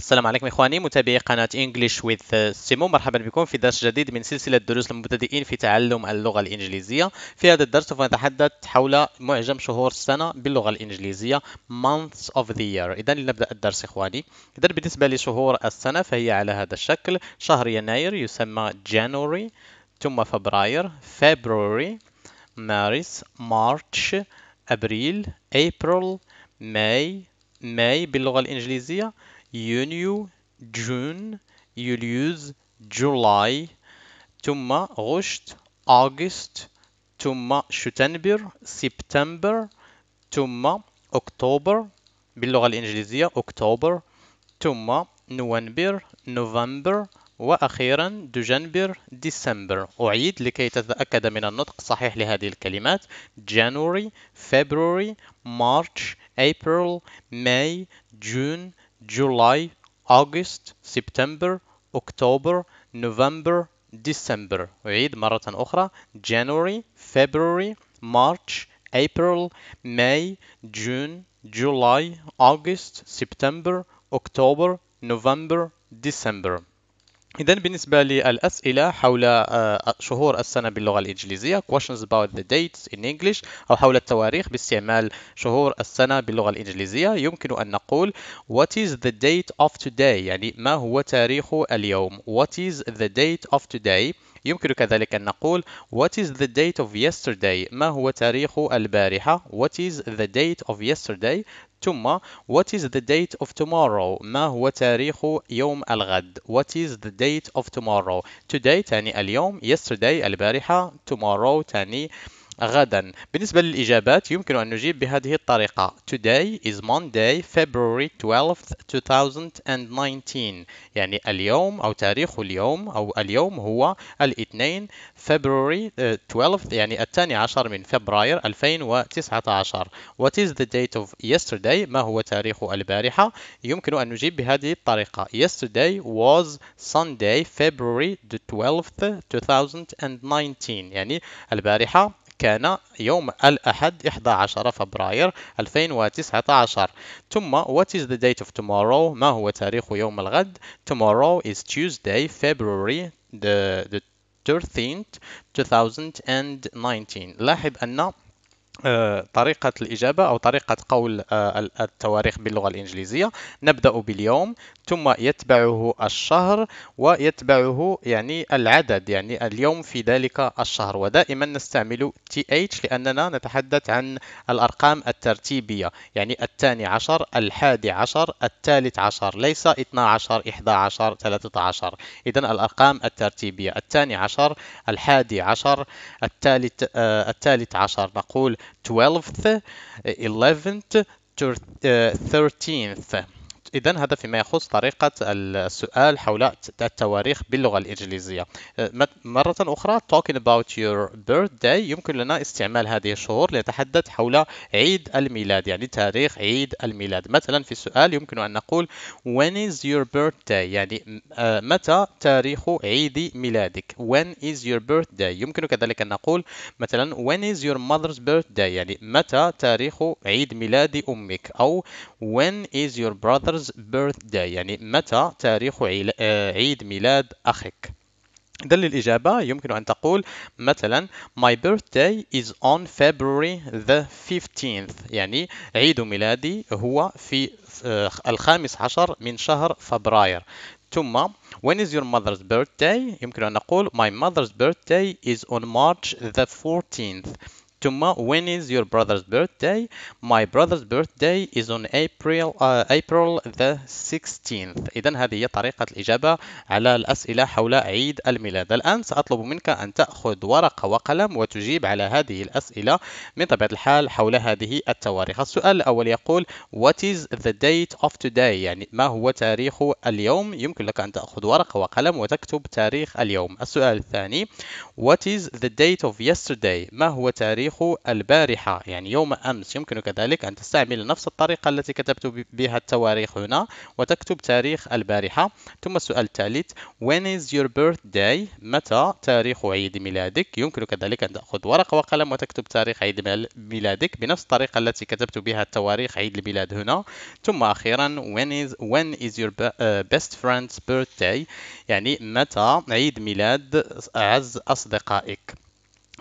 السلام عليكم اخواني متابعي قناه انجلش وذ سيمو مرحبا بكم في درس جديد من سلسله دروس المبتدئين في تعلم اللغه الانجليزيه في هذا الدرس سوف نتحدث حول معجم شهور السنه باللغه الانجليزيه months of the year اذا لنبدا الدرس اخواني اذا بالنسبه لشهور السنه فهي على هذا الشكل شهر يناير يسمى January ثم فبراير February مارس March ابريل April ماي ماي باللغه الانجليزيه يونيو جون يوليوز جولاي ثم غشت أغسطس ثم شتنبر سبتمبر ثم أكتوبر باللغة الإنجليزية أكتوبر ثم نوفمبر نوفمبر وأخيرا دجنبر ديسمبر أعيد لكي تتأكد من النطق صحيح لهذه الكلمات January February March April May June July, August, September, October, November, December. أعيد مرة أخرى January, February, March, April, May, June, July, August, September, October, November, December. إذا بالنسبة للأسئلة حول آه، شهور السنة باللغة الإنجليزية questions about the dates in English أو حول التواريخ باستعمال شهور السنة باللغة الإنجليزية يمكن أن نقول what is the date of today يعني ما هو تاريخ اليوم what is the date of today يمكن كذلك أن نقول What is the date of yesterday؟ ما هو تاريخ البارحة؟ What is the date of yesterday؟ ثم what is the date of tomorrow ما هو تاريخ يوم الغد what is the date of tomorrow today تاني اليوم yesterday البارحة tomorrow تاني غدا بالنسبة للإجابات يمكن أن نجيب بهذه الطريقة Today is Monday February 12th 2019 يعني اليوم أو تاريخ اليوم أو اليوم هو الاثنين February 12th آه، يعني الثاني عشر من فبراير 2019 What is the date of yesterday ما هو تاريخ البارحة يمكن أن نجيب بهذه الطريقة Yesterday was Sunday February the 12th 2019 يعني البارحة كان يوم الأحد 11 فبراير 2019 ثم what is the date of tomorrow ما هو تاريخ يوم الغد tomorrow is Tuesday February the, the 13th 2019 لاحظ أن آه، طريقة الإجابة أو طريقة قول آه، التواريخ باللغة الإنجليزية نبدأ باليوم ثم يتبعه الشهر ويتبعه يعني العدد يعني اليوم في ذلك الشهر ودائما نستعمل th لأننا نتحدث عن الأرقام الترتيبية يعني الثاني عشر الحادي عشر الثالث عشر ليس 12 11 13 إذا الأرقام الترتيبية الثاني عشر الحادي عشر الثالث آه، الثالث عشر نقول 12th, 11th, 13th. إذا هذا فيما يخص طريقة السؤال حول التواريخ باللغة الإنجليزية أه، مرة أخرى talking about your birthday يمكن لنا استعمال هذه الشهور لنتحدث حول عيد الميلاد يعني تاريخ عيد الميلاد مثلا في السؤال يمكن أن نقول when is your birthday يعني أه، متى تاريخ عيد ميلادك when is your birthday يمكن كذلك أن نقول مثلا when is your mother's birthday يعني متى تاريخ عيد ميلاد أمك أو when is your brother's yours birthday يعني متى تاريخ آه، عيد ميلاد أخيك دل الإجابة يمكن أن تقول مثلا My birthday is on February the 15th يعني عيد ميلادي هو في آه، الخامس عشر من شهر فبراير ثم When is your mother's birthday؟ يمكن أن نقول My mother's birthday is on March the 14th ثم when is your brother's birthday my brother's birthday is on April uh, April the 16th إذا هذه هي طريقة الإجابة على الأسئلة حول عيد الميلاد الآن سأطلب منك أن تأخذ ورقة وقلم وتجيب على هذه الأسئلة من طبيعة الحال حول هذه التواريخ السؤال الأول يقول what is the date of today يعني ما هو تاريخ اليوم يمكن لك أن تأخذ ورقة وقلم وتكتب تاريخ اليوم السؤال الثاني what is the date of yesterday ما هو تاريخ التاريخ البارحة يعني يوم أمس يمكنك كذلك أن تستعمل نفس الطريقة التي كتبت بها التواريخ هنا وتكتب تاريخ البارحة ثم السؤال الثالث when is your birthday متى تاريخ عيد ميلادك يمكنك كذلك أن تأخذ ورقة وقلم وتكتب تاريخ عيد ميلادك بنفس الطريقة التي كتبت بها التواريخ عيد الميلاد هنا ثم أخيرا when is when is your uh, best friend's birthday يعني متى عيد ميلاد أعز أصدقائك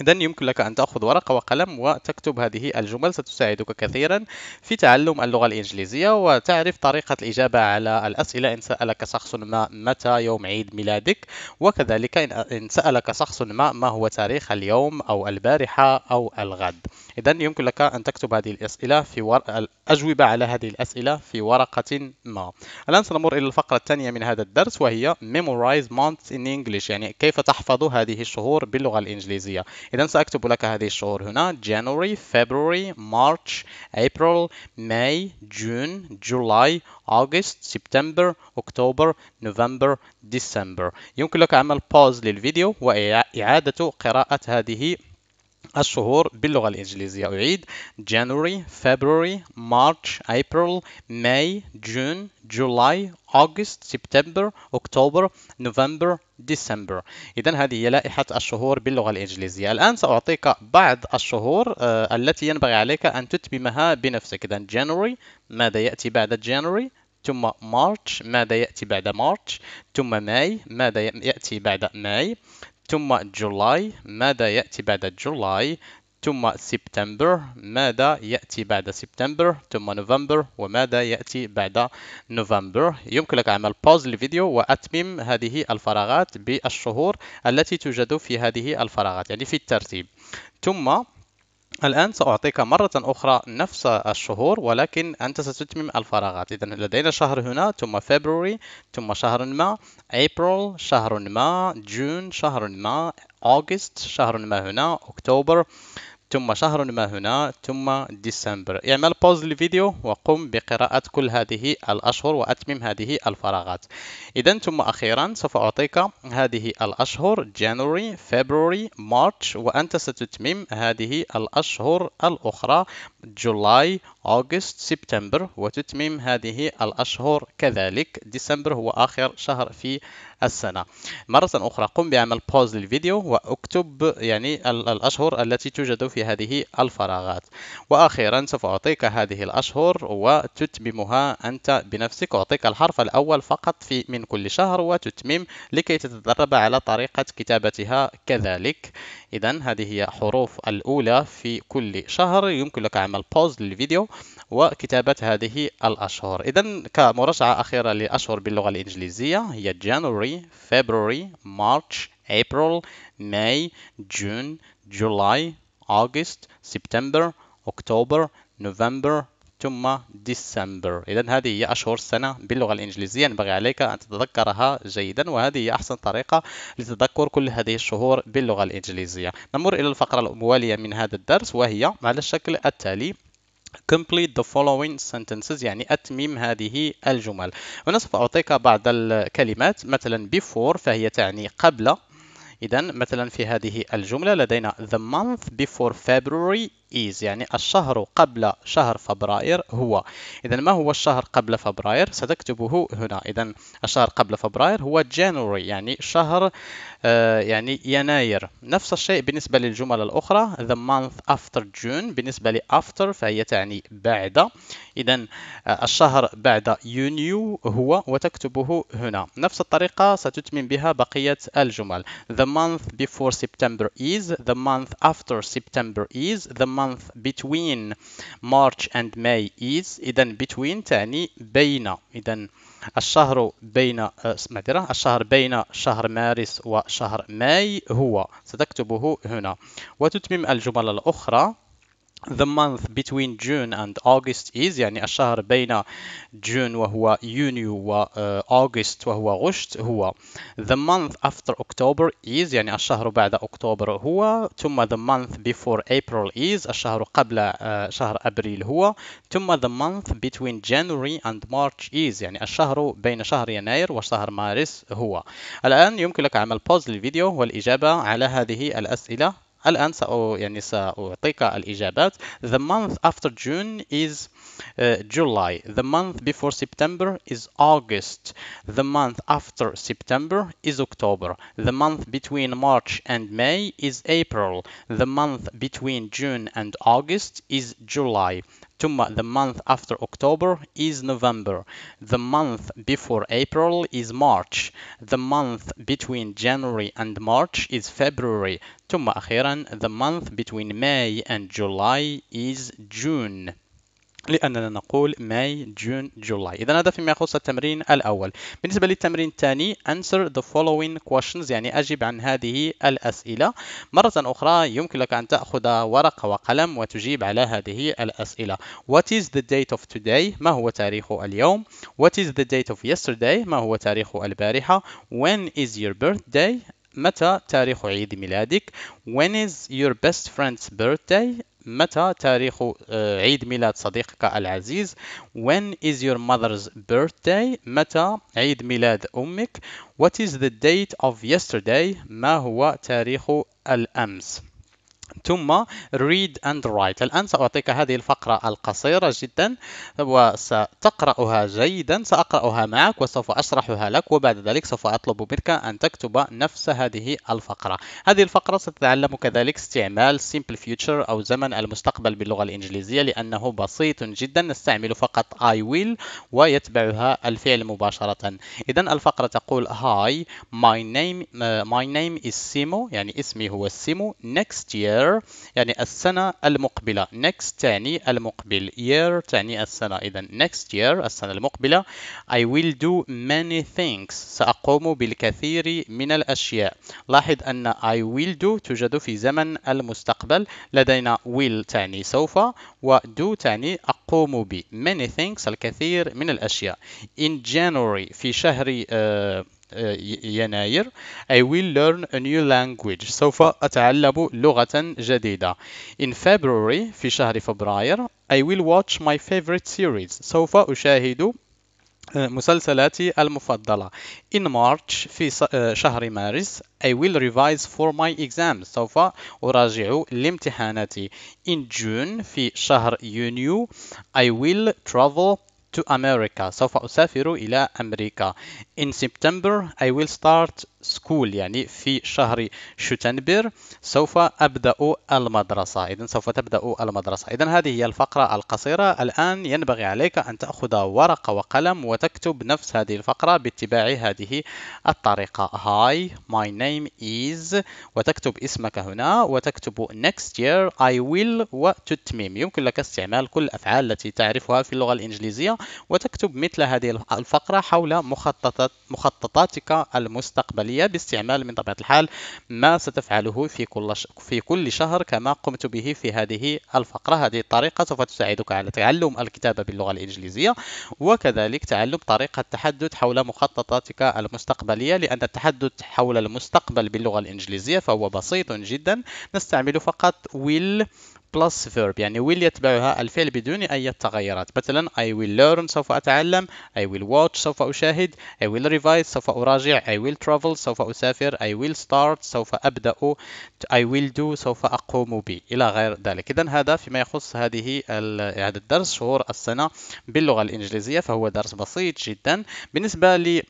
إذا يمكن لك أن تأخذ ورقة وقلم وتكتب هذه الجمل ستساعدك كثيرا في تعلم اللغة الإنجليزية وتعرف طريقة الإجابة على الأسئلة إن سألك شخص ما متى يوم عيد ميلادك وكذلك إن سألك شخص ما ما هو تاريخ اليوم أو البارحة أو الغد إذا يمكن لك أن تكتب هذه الأسئلة في ور... الأجوبة على هذه الأسئلة في ورقة ما الآن سنمر إلى الفقرة الثانية من هذا الدرس وهي Memorize Months in English يعني كيف تحفظ هذه الشهور باللغة الإنجليزية إذا سأكتب لك هذه الشهور هنا January, February, March, April, May, June, July, August, September, October, November, December يمكن لك عمل pause للفيديو وإعادة قراءة هذه الشهور باللغة الإنجليزية أعيد January, February, March, April, May, June, July, August, September, October, November, December إذا هذه هي لائحة الشهور باللغة الإنجليزية الآن سأعطيك بعض الشهور آه، التي ينبغي عليك أن تتممها بنفسك إذا January ماذا يأتي بعد January ثم مارش ماذا يأتي بعد مارش ثم ماي ماذا يأتي بعد ماي ثم جولاي ماذا يأتي بعد جولاي ثم سبتمبر ماذا يأتي بعد سبتمبر ثم نوفمبر وماذا يأتي بعد نوفمبر يمكنك عمل باوز للفيديو وأتمم هذه الفراغات بالشهور التي توجد في هذه الفراغات يعني في الترتيب ثم الآن سأعطيك مرة أخرى نفس الشهور ولكن أنت ستتمم الفراغات إذا لدينا شهر هنا ثم فبراير ثم شهر ما أبريل شهر ما جون شهر ما أغسطس شهر ما هنا أكتوبر ثم شهر ما هنا ثم ديسمبر اعمل بوز للفيديو وقم بقراءة كل هذه الأشهر وأتمم هذه الفراغات إذا ثم أخيرا سوف أعطيك هذه الأشهر January, February, March وأنت ستتمم هذه الأشهر الأخرى جولاي أغسطس سبتمبر وتتمم هذه الأشهر كذلك ديسمبر هو آخر شهر في السنة مرة أخرى قم بعمل بوز للفيديو واكتب يعني الأشهر التي توجد في هذه الفراغات وأخيرا سوف أعطيك هذه الأشهر وتتممها أنت بنفسك أعطيك الحرف الأول فقط في من كل شهر وتتمم لكي تتدرب على طريقة كتابتها كذلك إذا هذه هي حروف الأولى في كل شهر يمكن لك عمل نعمل بوز للفيديو وكتابة هذه الأشهر إذا كمرشحة أخيرة لأشهر باللغة الإنجليزية هي January, February, March, April, May, June, July, August, September, October, November, ثم ديسمبر إذا هذه هي أشهر السنة باللغة الإنجليزية ينبغي عليك أن تتذكرها جيدا وهذه هي أحسن طريقة لتذكر كل هذه الشهور باللغة الإنجليزية نمر إلى الفقرة الموالية من هذا الدرس وهي على الشكل التالي complete the following sentences يعني أتمم هذه الجمل هنا سوف أعطيك بعض الكلمات مثلا before فهي تعني قبل إذا مثلا في هذه الجملة لدينا the month before February is يعني الشهر قبل شهر فبراير هو إذا ما هو الشهر قبل فبراير ستكتبه هنا إذا الشهر قبل فبراير هو January يعني شهر آه، يعني يناير نفس الشيء بالنسبة للجمل الأخرى the month after June بالنسبة ل after فهي تعني بعد إذا آه، الشهر بعد يونيو هو وتكتبه هنا نفس الطريقة ستتمم بها بقية الجمل the month before September is the month after September is the month between March and May is إذا between تعني بين إذا الشهر بين آه، اسمع الشهر بين شهر مارس وشهر ماي هو ستكتبه هنا وتتمم الجمل الأخرى The month between June and August is يعني الشهر بين June وهو يونيو و آه، August وهو غشت هو The month after October is يعني الشهر بعد أكتوبر هو ثم the month before April is الشهر قبل آه، شهر أبريل هو ثم the month between January and March is يعني الشهر بين شهر يناير وشهر مارس هو الآن يمكنك عمل pause للفيديو والإجابة على هذه الأسئلة الآن يعني سأعطيك الإجابات The month after June is uh, July The month before September is August The month after September is October The month between March and May is April The month between June and August is July ثم the month after October is November the month before April is March the month between January and March is February ثم أخيرا the month between May and July is June لأننا نقول ماي جون جولاي إذا هذا فيما يخص التمرين الأول بالنسبة للتمرين الثاني answer the following questions يعني أجب عن هذه الأسئلة مرة أخرى يمكن لك أن تأخذ ورقة وقلم وتجيب على هذه الأسئلة What is the date of today؟ ما هو تاريخ اليوم؟ What is the date of yesterday؟ ما هو تاريخ البارحة؟ When is your birthday؟ متى تاريخ عيد ميلادك؟ When is your best friend's birthday؟ متى تاريخ آه، عيد ميلاد صديقك العزيز when is your mother's birthday متى عيد ميلاد أمك what is the date of yesterday ما هو تاريخ الأمس ثم read and write الآن سأعطيك هذه الفقرة القصيرة جدا وستقرأها جيدا سأقرأها معك وسوف أشرحها لك وبعد ذلك سوف أطلب منك أن تكتب نفس هذه الفقرة هذه الفقرة ستتعلم كذلك استعمال simple future أو زمن المستقبل باللغة الإنجليزية لأنه بسيط جدا نستعمل فقط I will ويتبعها الفعل مباشرة إذا الفقرة تقول Hi my name, uh, my name is Simo يعني اسمي هو Simo next year year يعني السنة المقبلة next تعني المقبل year تعني السنة إذا next year السنة المقبلة I will do many things سأقوم بالكثير من الأشياء لاحظ أن I will do توجد في زمن المستقبل لدينا will تعني سوف و do تعني أقوم ب many things الكثير من الأشياء in January في شهر uh, Uh, يناير I will learn a new language سوف أتعلم لغة جديدة In February في شهر فبراير I will watch my favorite series سوف أشاهد uh, مسلسلاتي المفضلة In March في uh, شهر مارس I will revise for my exams سوف أراجع لامتحاناتي In June في شهر يونيو I will travel to America سوف أسافر إلى أمريكا In September I will start سكول يعني في شهر شتنبر سوف أبدأ المدرسة إذا سوف تبدأ المدرسة إذا هذه هي الفقرة القصيرة الآن ينبغي عليك أن تأخذ ورقة وقلم وتكتب نفس هذه الفقرة باتباع هذه الطريقة هاي ماي نيم از وتكتب اسمك هنا وتكتب next year I will وتتميم يمكن لك استعمال كل الأفعال التي تعرفها في اللغة الإنجليزية وتكتب مثل هذه الفقرة حول مخططات مخططاتك المستقبلية الشهرية باستعمال من طبيعة الحال ما ستفعله في كل ش... في كل شهر كما قمت به في هذه الفقرة هذه الطريقة سوف تساعدك على تعلم الكتابة باللغة الإنجليزية وكذلك تعلم طريقة التحدث حول مخططاتك المستقبلية لأن التحدث حول المستقبل باللغة الإنجليزية فهو بسيط جدا نستعمل فقط will بلس فيرب يعني will يتبعها الفعل بدون أي تغيرات مثلا I will learn سوف أتعلم I will watch سوف أشاهد I will revise سوف أراجع I will travel سوف أسافر I will start سوف أبدأ I will do سوف أقوم ب إلى غير ذلك إذا هذا فيما يخص هذه هذا الدرس شهور السنة باللغة الإنجليزية فهو درس بسيط جدا بالنسبة لي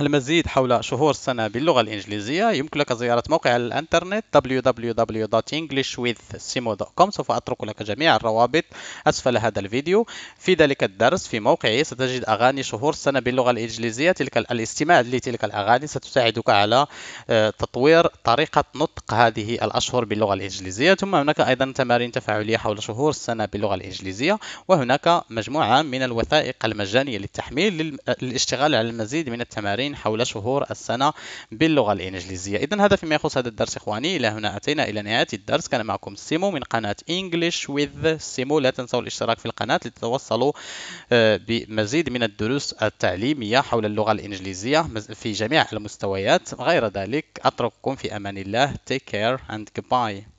المزيد حول شهور السنة باللغة الإنجليزية يمكنك زيارة موقع الإنترنت www.englishwithsimo.com سوف أترك لك جميع الروابط أسفل هذا الفيديو في ذلك الدرس في موقعي ستجد أغاني شهور السنة باللغة الإنجليزية تلك الاستماع لتلك الأغاني ستساعدك على آه، تطوير طريقة نطق هذه الأشهر باللغة الإنجليزية ثم هناك أيضا تمارين تفاعلية حول شهور السنة باللغة الإنجليزية وهناك مجموعة من الوثائق المجانية للتحميل للاشتغال على المزيد من التمارين العامين حول شهور السنة باللغة الإنجليزية إذا هذا فيما يخص هذا الدرس إخواني إلى هنا أتينا إلى نهاية الدرس كان معكم سيمو من قناة English with سيمو لا تنسوا الاشتراك في القناة لتتوصلوا آه، بمزيد من الدروس التعليمية حول اللغة الإنجليزية في جميع المستويات غير ذلك أترككم في أمان الله take care and goodbye